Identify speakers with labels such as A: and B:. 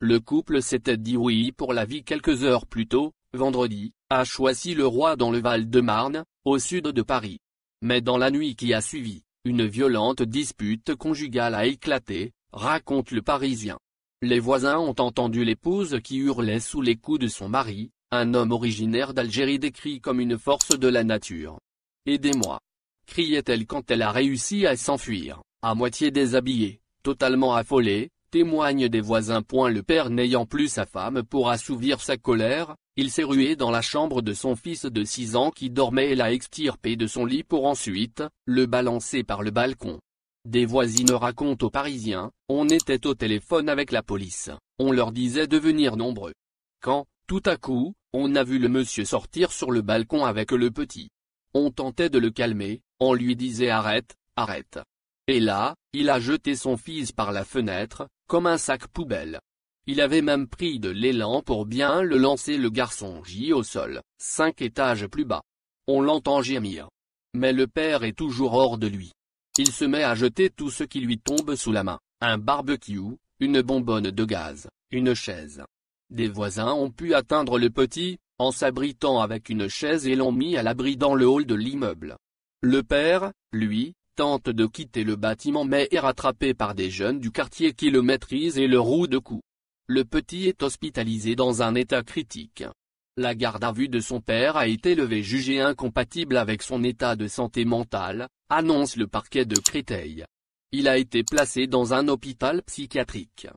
A: Le couple s'était dit oui pour la vie quelques heures plus tôt, vendredi, a choisi le roi dans le Val-de-Marne, au sud de Paris. Mais dans la nuit qui a suivi, une violente dispute conjugale a éclaté, raconte le Parisien. Les voisins ont entendu l'épouse qui hurlait sous les coups de son mari, un homme originaire d'Algérie décrit comme une force de la nature. Aidez-moi criait-elle quand elle a réussi à s'enfuir, à moitié déshabillée, totalement affolée, témoigne des voisins. point Le père n'ayant plus sa femme pour assouvir sa colère, il s'est rué dans la chambre de son fils de six ans qui dormait et l'a extirpé de son lit pour ensuite, le balancer par le balcon. Des voisines racontent aux Parisiens, on était au téléphone avec la police, on leur disait de venir nombreux. Quand, tout à coup, on a vu le monsieur sortir sur le balcon avec le petit. On tentait de le calmer, on lui disait arrête, arrête. Et là, il a jeté son fils par la fenêtre, comme un sac poubelle. Il avait même pris de l'élan pour bien le lancer le garçon J au sol, cinq étages plus bas. On l'entend gémir. Mais le père est toujours hors de lui. Il se met à jeter tout ce qui lui tombe sous la main, un barbecue, une bonbonne de gaz, une chaise. Des voisins ont pu atteindre le petit, en s'abritant avec une chaise et l'ont mis à l'abri dans le hall de l'immeuble. Le père, lui, tente de quitter le bâtiment mais est rattrapé par des jeunes du quartier qui le maîtrisent et le rouent de coups. Le petit est hospitalisé dans un état critique. La garde à vue de son père a été levée jugée incompatible avec son état de santé mentale, annonce le parquet de Créteil. Il a été placé dans un hôpital psychiatrique.